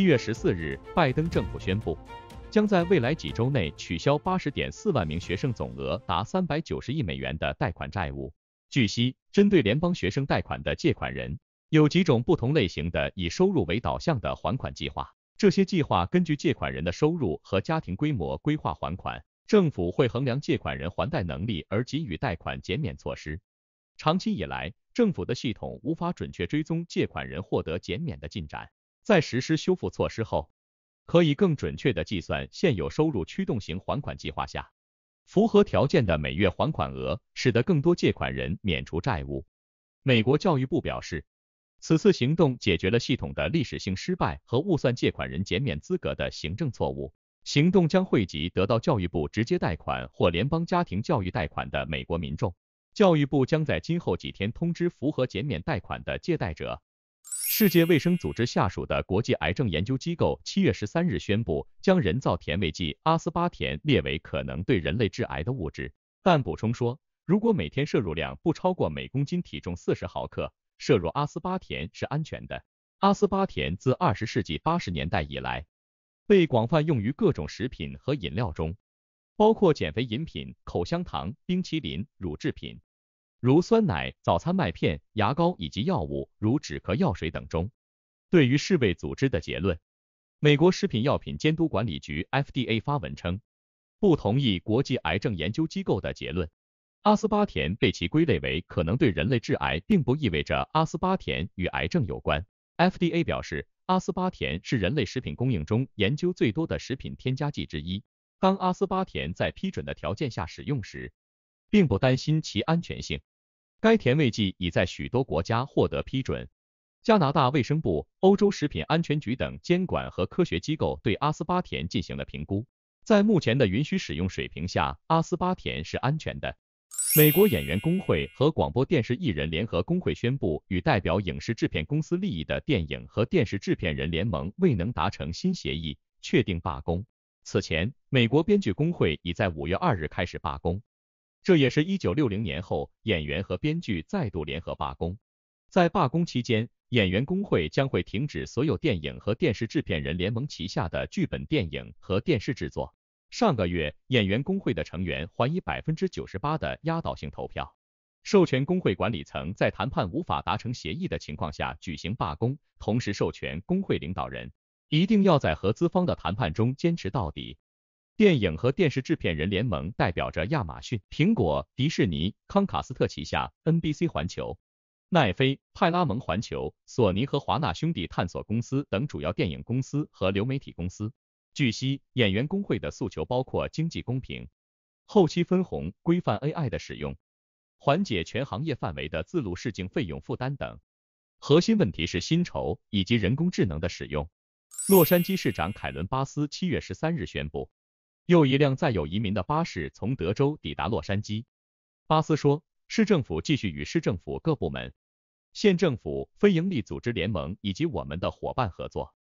一月十四日，拜登政府宣布，将在未来几周内取消八十点四万名学生总额达三百九十亿美元的贷款债务。据悉，针对联邦学生贷款的借款人，有几种不同类型的以收入为导向的还款计划。这些计划根据借款人的收入和家庭规模规划还款。政府会衡量借款人还贷能力而给予贷款减免措施。长期以来，政府的系统无法准确追踪借款人获得减免的进展。在实施修复措施后，可以更准确的计算现有收入驱动型还款计划下符合条件的每月还款额，使得更多借款人免除债务。美国教育部表示，此次行动解决了系统的历史性失败和误算借款人减免资格的行政错误。行动将惠及得到教育部直接贷款或联邦家庭教育贷款的美国民众。教育部将在今后几天通知符合减免贷款的借贷者。世界卫生组织下属的国际癌症研究机构七月十三日宣布，将人造甜味剂阿斯巴甜列为可能对人类致癌的物质，但补充说，如果每天摄入量不超过每公斤体重四十毫克，摄入阿斯巴甜是安全的。阿斯巴甜自二十世纪八十年代以来，被广泛用于各种食品和饮料中，包括减肥饮品、口香糖、冰淇淋、乳制品。如酸奶、早餐麦片、牙膏以及药物，如止咳药水等中。对于世卫组织的结论，美国食品药品监督管理局 （FDA） 发文称，不同意国际癌症研究机构的结论。阿斯巴甜被其归类为可能对人类致癌，并不意味着阿斯巴甜与癌症有关。FDA 表示，阿斯巴甜是人类食品供应中研究最多的食品添加剂之一。当阿斯巴甜在批准的条件下使用时，并不担心其安全性。该甜味剂已在许多国家获得批准。加拿大卫生部、欧洲食品安全局等监管和科学机构对阿斯巴甜进行了评估，在目前的允许使用水平下，阿斯巴甜是安全的。美国演员工会和广播电视艺人联合工会宣布，与代表影视制片公司利益的电影和电视制片人联盟未能达成新协议，确定罢工。此前，美国编剧工会已在五月二日开始罢工。这也是一九六零年后演员和编剧再度联合罢工。在罢工期间，演员工会将会停止所有电影和电视制片人联盟旗下的剧本电影和电视制作。上个月，演员工会的成员还以百分之九十八的压倒性投票，授权工会管理层在谈判无法达成协议的情况下举行罢工，同时授权工会领导人一定要在合资方的谈判中坚持到底。电影和电视制片人联盟代表着亚马逊、苹果、迪士尼、康卡斯特旗下 NBC 环球、奈飞、派拉蒙环球、索尼和华纳兄弟探索公司等主要电影公司和流媒体公司。据悉，演员工会的诉求包括经济公平、后期分红、规范 AI 的使用、缓解全行业范围的自录试镜费用负担等。核心问题是薪酬以及人工智能的使用。洛杉矶市长凯伦巴斯七月十三日宣布。又一辆载有移民的巴士从德州抵达洛杉矶。巴斯说：“市政府继续与市政府各部门、县政府、非营利组织联盟以及我们的伙伴合作，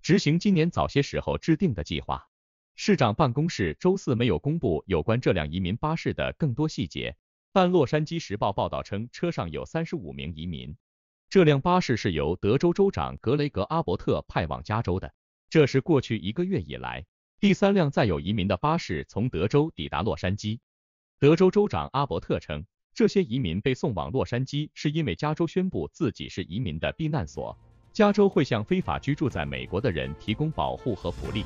执行今年早些时候制定的计划。”市长办公室周四没有公布有关这辆移民巴士的更多细节，但《洛杉矶时报》报道称，车上有三十五名移民。这辆巴士是由德州州长格雷格·阿伯特派往加州的。这是过去一个月以来。第三辆载有移民的巴士从德州抵达洛杉矶。德州州长阿伯特称，这些移民被送往洛杉矶是因为加州宣布自己是移民的避难所，加州会向非法居住在美国的人提供保护和福利。